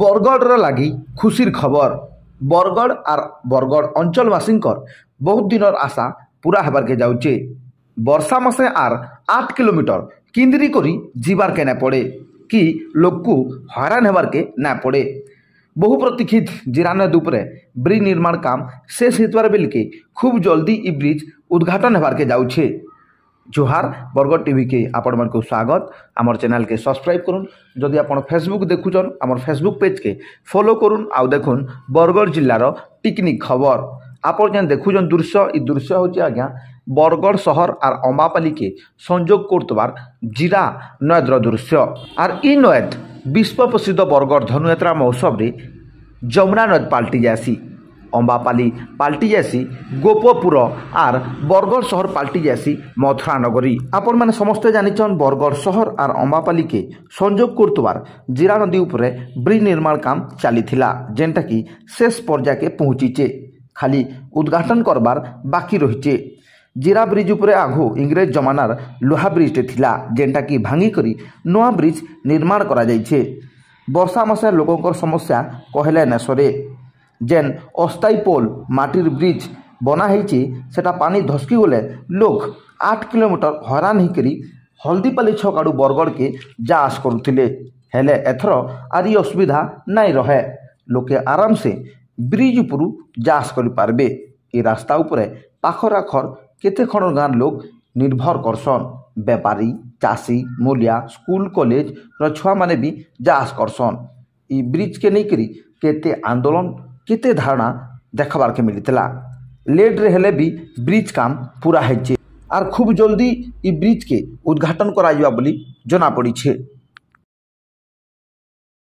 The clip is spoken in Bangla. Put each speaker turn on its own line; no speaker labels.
বরগড়ের লাগি খুশির খবর বরগড় আর বরগড় অঞ্চলবাসীকর বহুত দিনের আশা পুরা হবারকে যাচ্ছে বর্ষা মাসে আর আট কিলোমিটর কিন্দ্রি করি যাবারকে না পড়ে কি লোককে হয়রান হবারকে না পড়ে বহু প্রতীক্ষিত জিরানা দুপুরে ব্রিজ নির্মাণ কাম শেষ হওয়ার বেলকে খুব জলদি এই ব্রিজ উদ্ঘাটন হবারকে যাচ্ছে জোহার বরগড় টিভিকে আপনার স্বাগত আমার চ্যানেলকে সবসক্রাইব করুন যদি আপনার ফেসবুক দেখুছন আমার ফেসবুক পেজকে ফলো করুন আউ দেখুন বরগড় জেলার পিকনিক খবর আপন যেন দেখুছেন দৃশ্য এই দৃশ্য হচ্ছে আজ্ঞা বরগড় শহর আর অম্বাপালিকে সংযোগ করতবার জিরা নয়েদ্র দৃশ্য আর ই নয়েদ বিশ্বপ্রসিদ্ধ বরগড় ধনুযাত্রা মহোৎসবরে যমুনা নদ পাল্টি যাসি অম্বাপালি পাল্টি যাইসি গোপপুর আর বরগড় শহর পাল্টি যাইসি মথুরা নগরী আপন মানে সমস্ত জানিছন বরগড় শহর আর অম্বাপালিকে সংযোগ করতবার জিরা নদী উপরে ব্রিজ নির্মাণ কাম চালিলা কি শেষ পর্যায়কে পৌঁছিছে খালি উদ্ঘাটন করবার বাকি রয়েছে জিরা ব্রিজ উপরে আঘু ইংরেজ জমানার লোহা ব্রিজটে লা কি ভাঙি করে নয় ব্রিজ নির্মাণ করা যাইছে বর্ষা মাসে লোকঙ্কর সমস্যা কহিলে না সরে ଯେନ୍ ଅସ୍ଥାୟୀ ପୋଲ୍ ମାଟିର୍ ବ୍ରିଜ୍ ବନା ହେଇଛେ ସେଟା ପାନି ଧସ୍କିଗଲେ ଲୋକ୍ ଆଠ୍ କିଲୋମିଟର୍ ହଇରାଣ୍ ହେଇକରି ହଲ୍ଦିପାଲି ଛକ୍ ଆଡ଼ୁ ବରଗଡ଼୍କେ ଯା ଆସ୍ କରୁଥିଲେ ହେଲେ ଏଥର ଆର୍ ଇ ଅସୁବିଧା ନାଇଁ ରହେ ଲୋକେ ଆରାମ୍ସେ ବ୍ରିଜ୍ ଉପ୍ରୁ ଯା ଆସ୍ କରିପାର୍ବେ ଇ ରାସ୍ତା ଉପରେ ପାଖର୍ ଆଖର୍ କେତେ ଖଣ ଗାଁ'ର୍ ଲୋକ୍ ନିର୍ଭର୍ କର୍ସନ୍ ବେପାରୀ ଚାଷୀ ମୁଲିଆ ସ୍କୁଲ୍ କଲେଜ୍ର ଛୁଆମାନେ ବି ଯା ଆସ୍ କର୍ସନ୍ ଇ ବ୍ରିଜ୍କେ ନେଇକରି କେତେ ଆନ୍ଦୋଳନ୍ କେତେ ଧାରଣା ଦେଖ୍ବାର୍କେ ମିଳିଥିଲା ଲେଟ୍ରେ ହେଲେ ବି ବ୍ରିଜ୍ କାମ ପୁରା ହେଇଛେ ଆର୍ ଖୁବ୍ ଜଲ୍ଦି ଇ ବ୍ରିଜ୍କେ ଉଦ୍ଘାଟନ କରାଯିବା ବୋଲି ଜଣାପଡ଼ିଛେ